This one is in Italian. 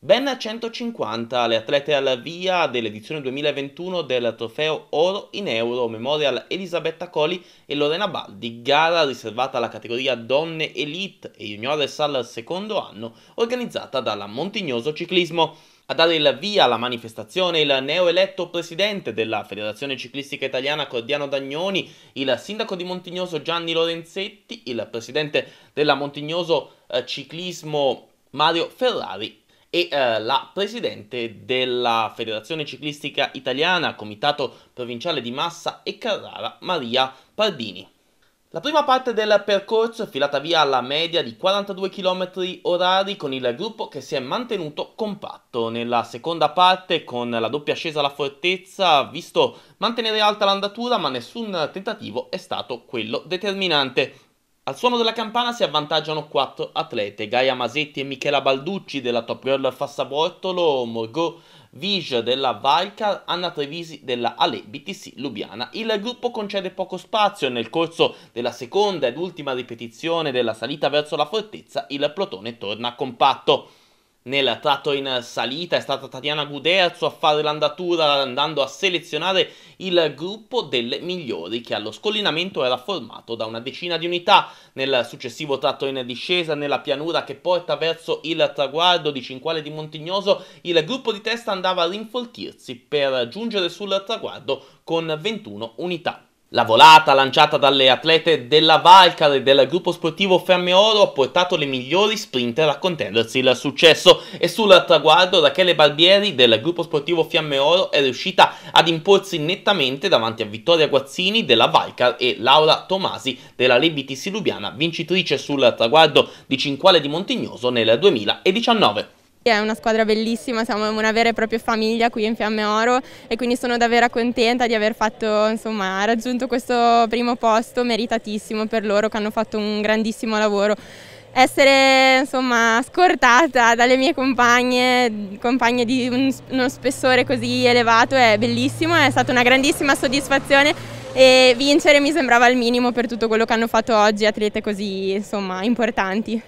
Ben 150 le atlete alla via dell'edizione 2021 del trofeo Oro in Euro Memorial Elisabetta Coli e Lorena Baldi, gara riservata alla categoria Donne Elite e Juniores al secondo anno, organizzata dalla Montignoso Ciclismo. A dare il via alla manifestazione il neoeletto presidente della Federazione Ciclistica Italiana Cordiano Dagnoni, il sindaco di Montignoso Gianni Lorenzetti, il presidente della Montignoso eh, Ciclismo Mario Ferrari e eh, la presidente della Federazione Ciclistica Italiana, Comitato Provinciale di Massa e Carrara, Maria Pardini. La prima parte del percorso è filata via alla media di 42 km orari con il gruppo che si è mantenuto compatto. Nella seconda parte con la doppia ascesa alla fortezza visto mantenere alta l'andatura ma nessun tentativo è stato quello determinante. Al suono della campana si avvantaggiano quattro atlete, Gaia Masetti e Michela Balducci della Top Girl Fassabortolo, Morgot Vige della Valca, Anna Trevisi della Ale BTC Lubiana. Il gruppo concede poco spazio e nel corso della seconda ed ultima ripetizione della salita verso la fortezza il plotone torna compatto nel tratto in salita è stata Tatiana Guderzo a fare l'andatura andando a selezionare il gruppo delle migliori che allo scollinamento era formato da una decina di unità nel successivo tratto in discesa nella pianura che porta verso il traguardo di Cinquale di Montignoso il gruppo di testa andava a rinfoltirsi per giungere sul traguardo con 21 unità. La volata lanciata dalle atlete della Valcar e del gruppo sportivo Ferme Oro ha portato le migliori sprinter a contendersi il successo e sul traguardo Rachele Barbieri del gruppo sportivo Fiamme Oro è riuscita ad imporsi nettamente davanti a Vittoria Guazzini della Valcar e Laura Tomasi della Lebitisi Lubiana, vincitrice sul traguardo di Cinquale di Montignoso nel 2019. È una squadra bellissima, siamo una vera e propria famiglia qui in Fiamme Oro e quindi sono davvero contenta di aver fatto, insomma, raggiunto questo primo posto meritatissimo per loro che hanno fatto un grandissimo lavoro essere insomma, scortata dalle mie compagne, compagne di un, uno spessore così elevato è bellissimo, è stata una grandissima soddisfazione e vincere mi sembrava il minimo per tutto quello che hanno fatto oggi atlete così insomma, importanti.